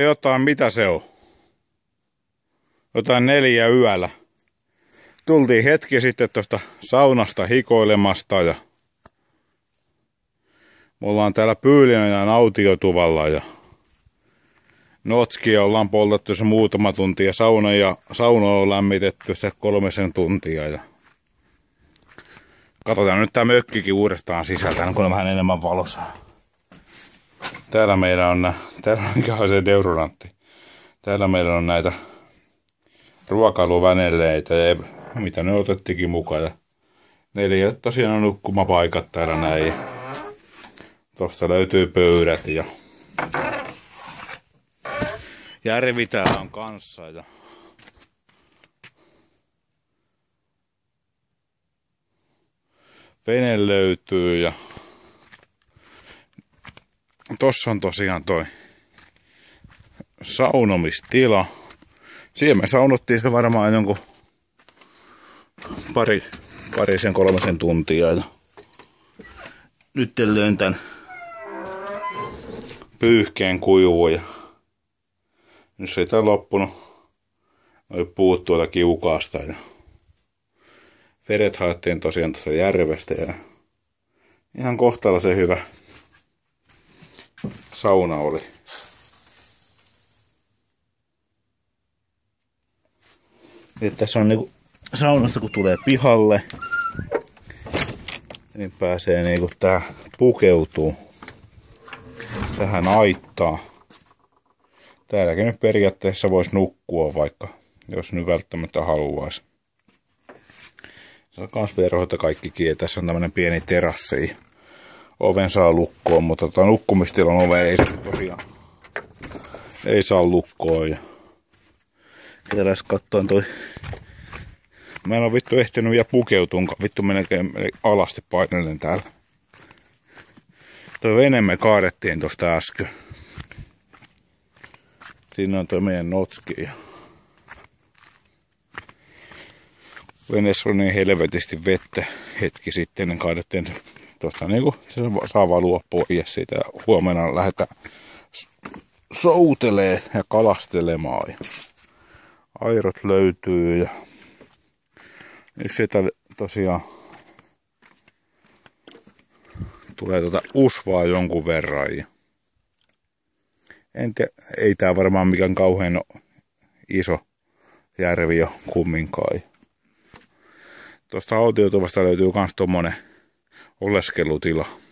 Jotain, mitä se on? Jotain neljä yöllä. Tultiin hetki sitten tuosta saunasta hikoilemasta ja me ollaan täällä ja autiotuvalla ja notskia ollaan poltettu se muutama tunti ja sauna, ja sauna on lämmitetty se kolmisen tuntia ja Katsotaan nyt tämä mökkikin uudestaan sisältä, kun on vähän enemmän valosaa. Täällä meillä on nämä täällä on se deodorantti. Täällä meillä on näitä ruokailuväneleitä ja mitä ne otettikin mukaan. Ja neljä tosiaan on nukkumapaikat täällä näin. tosta löytyy pöydät ja järvi täällä on kanssa. Ja vene löytyy ja tossa on tosiaan toi saunomistila. Siihen me saunottiin se varmaan jonkun pari, parisen kolmisen tuntia. Ja nyt löin tämän pyyhkeen kuivuun ja nyt se on loppunut noi puut tuolta kiukaasta ja vedet haettiin tosiaan tuosta järvestä ja ihan kohtalaisen hyvä sauna oli. Eli tässä on niinku saunasta kun tulee pihalle, niin pääsee niinku tää pukeutuu tähän aittaa. Täälläkin nyt periaatteessa voisi nukkua vaikka, jos nyt välttämättä haluaisi. Se on kans verhoita kaikki kiinni. Tässä on tämmönen pieni terassi. Oven saa lukkoon, mutta tota nukkumistilan ove ei tosiaan ei saa lukkoon. Eräs kattoin toi. Mä en oo vittu ehtinyt ja pukeutun. Vittu melkein alasti painellen täällä. Toi vene me kaadettiin tosta äsken. Siinä on toi meidän notski. Ja... Veneessä on niin helvetisti vettä hetki sitten, niin kaadettiin se tuossa niinku, se saa luopua ja siitä. Huomenna lähdetään soutelee ja kalastelemaan airot löytyy ja niin sieltä tosiaan tulee tuota usvaa jonkun verran. Ja en tiedä, ei tää varmaan mikään kauhean iso järvi jo kumminkaan. Tuosta autiotuvasta löytyy myös tuommoinen oleskelutila.